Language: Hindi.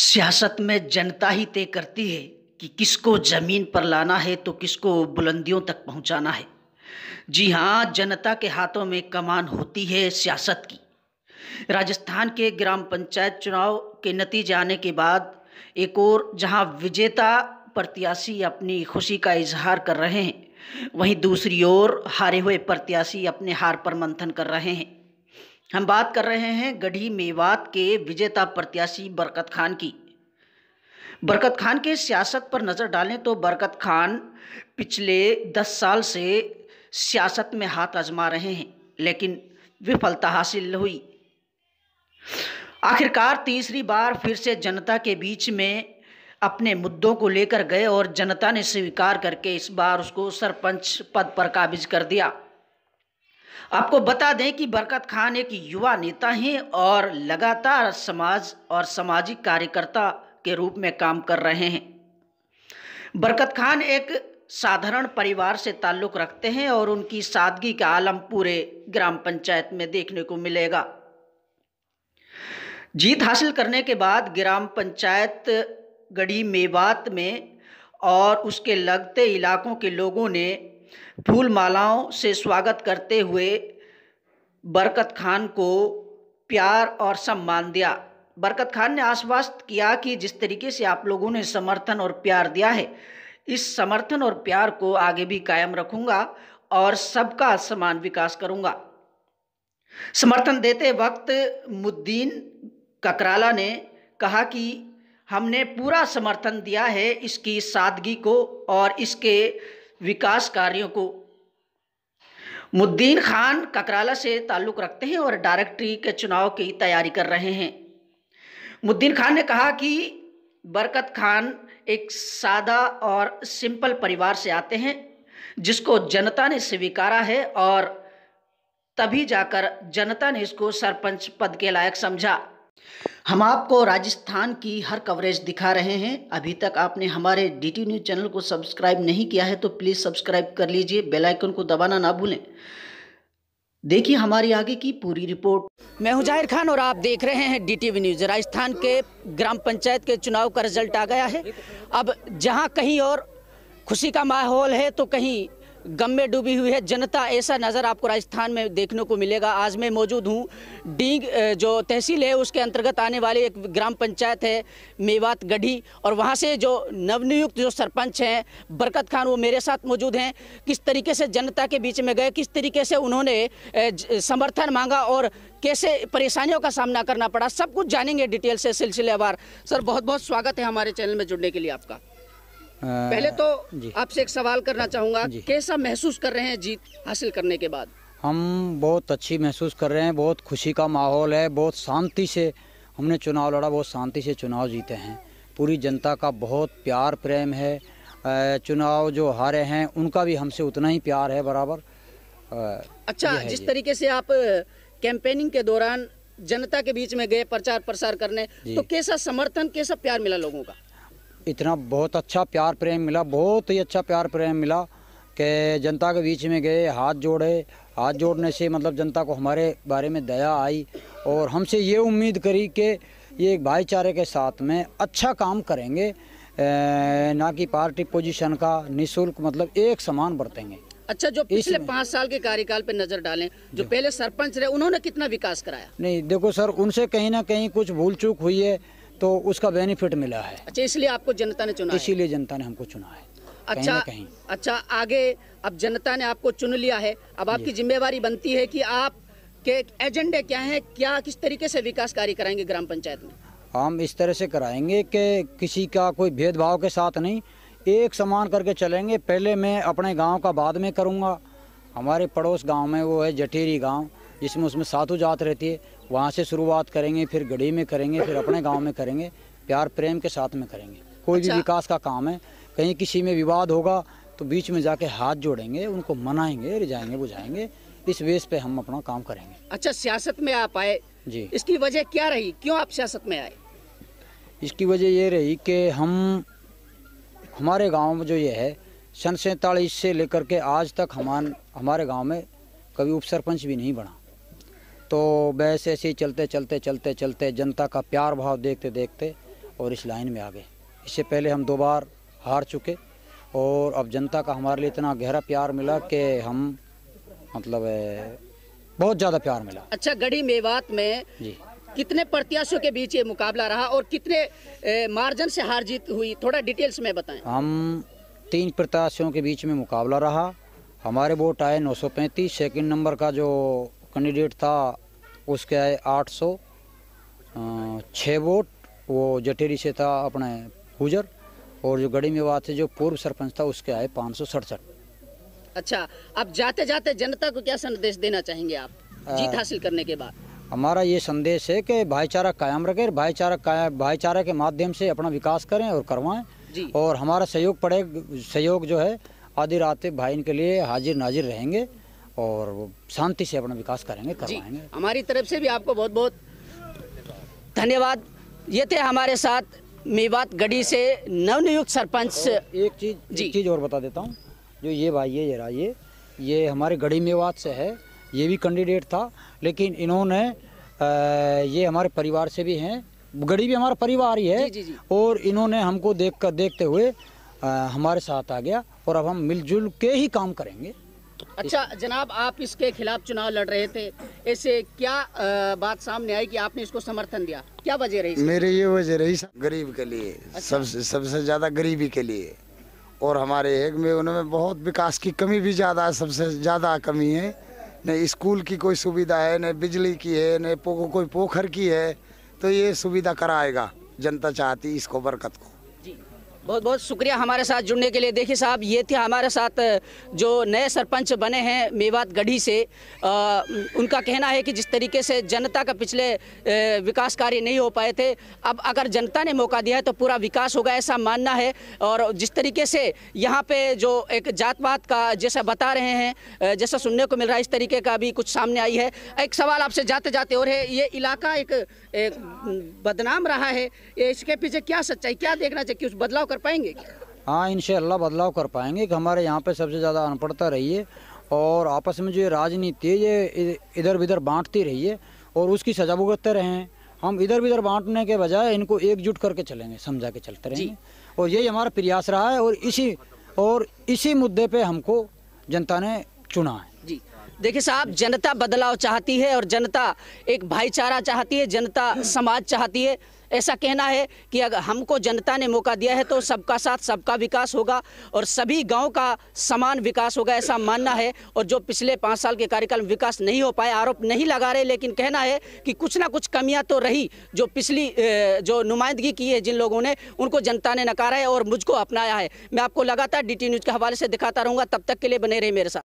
सियासत में जनता ही तय करती है कि किसको ज़मीन पर लाना है तो किसको बुलंदियों तक पहुंचाना है जी हाँ जनता के हाथों में कमान होती है सियासत की राजस्थान के ग्राम पंचायत चुनाव के नतीजे आने के बाद एक और जहां विजेता प्रत्याशी अपनी खुशी का इजहार कर रहे हैं वहीं दूसरी ओर हारे हुए प्रत्याशी अपने हार पर मंथन कर रहे हैं हम बात कर रहे हैं गढ़ी मेवात के विजेता प्रत्याशी बरकत खान की बरकत खान के सियासत पर नज़र डालें तो बरकत खान पिछले दस साल से सियासत में हाथ आजमा रहे हैं लेकिन विफलता हासिल हुई आखिरकार तीसरी बार फिर से जनता के बीच में अपने मुद्दों को लेकर गए और जनता ने स्वीकार करके इस बार उसको सरपंच पद पर काबिज कर दिया आपको बता दें कि बरकत खान एक युवा नेता हैं और लगातार समाज और सामाजिक कार्यकर्ता के रूप में काम कर रहे हैं बरकत खान एक साधारण परिवार से ताल्लुक़ रखते हैं और उनकी सादगी का आलम पूरे ग्राम पंचायत में देखने को मिलेगा जीत हासिल करने के बाद ग्राम पंचायत गढ़ी मेवात में और उसके लगते इलाकों के लोगों ने फूल मालाओं से स्वागत करते हुए बरकत खान को प्यार और सम्मान दिया बरकत खान ने आश्वस्त किया कि जिस तरीके से आप लोगों ने समर्थन और प्यार दिया है इस समर्थन और प्यार को आगे भी कायम रखूंगा और सबका समान विकास करूंगा समर्थन देते वक्त मुद्दीन ककराला ने कहा कि हमने पूरा समर्थन दिया है इसकी सादगी को और इसके विकास कार्यों को मुद्दीन खान ककराला से ताल्लुक़ रखते हैं और डायरेक्टरी के चुनाव की तैयारी कर रहे हैं मुद्दीन खान ने कहा कि बरकत खान एक सादा और सिंपल परिवार से आते हैं जिसको जनता ने स्वीकारा है और तभी जाकर जनता ने इसको सरपंच पद के लायक समझा हम आपको राजस्थान की हर कवरेज दिखा रहे हैं अभी तक आपने हमारे डीटी न्यूज़ चैनल को सब्सक्राइब नहीं किया है तो प्लीज़ सब्सक्राइब कर लीजिए बेल आइकन को दबाना ना भूलें देखिए हमारी आगे की पूरी रिपोर्ट मैं हूं जाहिर खान और आप देख रहे हैं डीटीवी न्यूज राजस्थान के ग्राम पंचायत के चुनाव का रिजल्ट आ गया है अब जहाँ कहीं और खुशी का माहौल है तो कहीं गम में डूबी हुई है जनता ऐसा नज़र आपको राजस्थान में देखने को मिलेगा आज मैं मौजूद हूँ डींग जो तहसील है उसके अंतर्गत आने वाली एक ग्राम पंचायत है मेवात गढ़ी और वहाँ से जो नवनियुक्त जो सरपंच हैं बरकत खान वो मेरे साथ मौजूद हैं किस तरीके से जनता के बीच में गए किस तरीके से उन्होंने समर्थन मांगा और कैसे परेशानियों का सामना करना पड़ा सब कुछ जानेंगे डिटेल से सिलसिलेवार सर बहुत बहुत स्वागत है हमारे चैनल में जुड़ने के लिए आपका पहले तो आपसे एक सवाल करना चाहूँगा कैसा महसूस कर रहे हैं जीत हासिल करने के बाद हम बहुत अच्छी महसूस कर रहे हैं बहुत खुशी का माहौल है बहुत शांति से हमने चुनाव लड़ा बहुत शांति से चुनाव जीते हैं पूरी जनता का बहुत प्यार प्रेम है चुनाव जो हारे हैं उनका भी हमसे उतना ही प्यार है बराबर अच्छा जिस तरीके से आप कैंपेनिंग के दौरान जनता के बीच में गए प्रचार प्रसार करने तो कैसा समर्थन कैसा प्यार मिला लोगों का इतना बहुत अच्छा प्यार प्रेम मिला बहुत ही अच्छा प्यार प्रेम मिला कि जनता के बीच में गए हाथ जोड़े हाथ जोड़ने से मतलब जनता को हमारे बारे में दया आई और हमसे ये उम्मीद करी कि ये एक भाईचारे के साथ में अच्छा काम करेंगे ना कि पार्टी पोजीशन का निशुल्क मतलब एक समान बरतेंगे अच्छा जो पिछले पाँच साल के कार्यकाल पे नजर डालें जो पहले सरपंच रहे उन्होंने कितना विकास कराया नहीं देखो सर उनसे कहीं ना कहीं कुछ भूल चूक हुई है तो उसका बेनिफिट मिला है अच्छा इसलिए आपको जनता ने चुना इसीलिए जनता ने हमको चुना है अच्छा कहीं अच्छा आगे अब जनता ने आपको चुन लिया है अब आपकी जिम्मेवारी बनती है कि आप के एजेंडे क्या हैं क्या किस तरीके से विकास कार्य कराएंगे ग्राम पंचायत में हम इस तरह से कराएंगे कि किसी का कोई भेदभाव के साथ नहीं एक समान करके चलेंगे पहले मैं अपने गांव का बाद में करूंगा हमारे पड़ोस गांव में वो है जठेरी गांव जिसमें उसमें सातु जात रहती है वहाँ से शुरुआत करेंगे फिर गढ़ी में करेंगे फिर अपने गाँव में करेंगे प्यार प्रेम के साथ में करेंगे कोई अच्छा। भी विकास का काम है कहीं किसी में विवाद होगा तो बीच में जाके हाथ जोड़ेंगे उनको मनाएंगे रिझाएंगे बुझाएंगे इस वेश पे हम अपना काम करेंगे अच्छा सियासत में आप आए जी इसकी वजह क्या रही क्यों आप सियासत में आए इसकी वजह ये रही कि हम हमारे गांव में जो ये है सन सैतालीस से लेकर के आज तक हमारे गांव में कभी उप सरपंच भी नहीं बना तो वैसे ऐसे ही चलते चलते चलते चलते जनता का प्यार भाव देखते देखते और इस लाइन में आ गए इससे पहले हम दो बार हार चुके और अब जनता का हमारे लिए इतना गहरा प्यार मिला कि हम मतलब बहुत ज़्यादा प्यार मिला अच्छा गढ़ी मेवात में जी कितने प्रत्याशियों के बीच ये मुकाबला रहा और कितने मार्जन से हार जीत हुई थोड़ा डिटेल्स में बताएं हम तीन प्रत्याशियों के बीच में मुकाबला रहा हमारे वोट आए 935 सेकंड नंबर का जो कैंडिडेट था उसके आए आठ सौ छः वोट वो जटेरी से था अपने हुजर और जो गड़ी में थे जो पूर्व सरपंच था उसके आए पाँच सौ सड़सठ अच्छा अब जाते जाते जनता को क्या संदेश देना चाहेंगे आप जीत हासिल करने के बाद हमारा ये संदेश है कि भाईचारा कायम रखें भाईचारा कायम भाईचारा के माध्यम से अपना विकास करें और करवाएं और हमारा सहयोग पड़े सहयोग जो है आधी रात भाई के लिए हाजिर नाजिर रहेंगे और शांति से अपना विकास करेंगे करवाएंगे हमारी तरफ से भी आपको बहुत बहुत धन्यवाद ये थे हमारे साथ मेवात गढ़ी से नवनियुक्त सरपंच एक चीज जी चीज और बता देता हूँ जो ये भाई है जरा ये ये हमारे गढ़ी मेवात से है ये भी कैंडिडेट था लेकिन इन्होंने ये हमारे परिवार से भी हैं गढ़ी भी हमारा परिवार ही है जी जी जी। और इन्होंने हमको देख कर देखते हुए आ, हमारे साथ आ गया और अब हम मिलजुल के ही काम करेंगे अच्छा जनाब आप इसके खिलाफ चुनाव लड़ रहे थे ऐसे क्या बात सामने आई कि आपने इसको समर्थन दिया क्या वजह रही मेरी ये वजह रही गरीब के लिए अच्छा। सबसे सबसे ज़्यादा गरीबी के लिए और हमारे एक में उनमें बहुत विकास की कमी भी ज़्यादा है सबसे ज़्यादा कमी है न स्कूल की कोई सुविधा है न बिजली की है न पो, कोई पोखर की है तो ये सुविधा कराएगा जनता चाहती इसको बरकत को बहुत बहुत शुक्रिया हमारे साथ जुड़ने के लिए देखिए साहब ये थे हमारे साथ जो नए सरपंच बने हैं मेवात गढ़ी से आ, उनका कहना है कि जिस तरीके से जनता का पिछले विकास कार्य नहीं हो पाए थे अब अगर जनता ने मौका दिया है तो पूरा विकास होगा ऐसा मानना है और जिस तरीके से यहाँ पे जो एक जातवात का जैसा बता रहे हैं जैसा सुनने को मिल रहा है इस तरीके का भी कुछ सामने आई है एक सवाल आपसे जाते जाते और है ये इलाका एक, एक बदनाम रहा है इसके पीछे क्या सच्चाई क्या देखना चाहिए कि उस बदलाव कर पाएंगे हाँ इन बदलाव कर पाएंगे कि हमारे यहाँ पे सबसे ज़्यादा अनपढ़ता रही है और आपस में जो ये राजनीति है ये इधर उधर बांटती रही है और उसकी सजा भुगतते रहें हम इधर उधर बांटने के बजाय इनको एकजुट करके चलेंगे समझा के चलते रहेंगे और यही हमारा प्रयास रहा है और इसी और इसी मुद्दे पर हमको जनता ने चुना है देखिए साहब जनता बदलाव चाहती है और जनता एक भाईचारा चाहती है जनता समाज चाहती है ऐसा कहना है कि अगर हमको जनता ने मौका दिया है तो सबका साथ सबका विकास होगा और सभी गांव का समान विकास होगा ऐसा मानना है और जो पिछले पाँच साल के कार्यकाल में विकास नहीं हो पाए आरोप नहीं लगा रहे लेकिन कहना है कि कुछ ना कुछ कमियां तो रही जो पिछली जो नुमाइंदगी की है जिन लोगों ने उनको जनता ने नकारा है और मुझको अपनाया है मैं आपको लगातार डी न्यूज़ के हवाले से दिखाता रहूँगा तब तक के लिए बने रहे मेरे साथ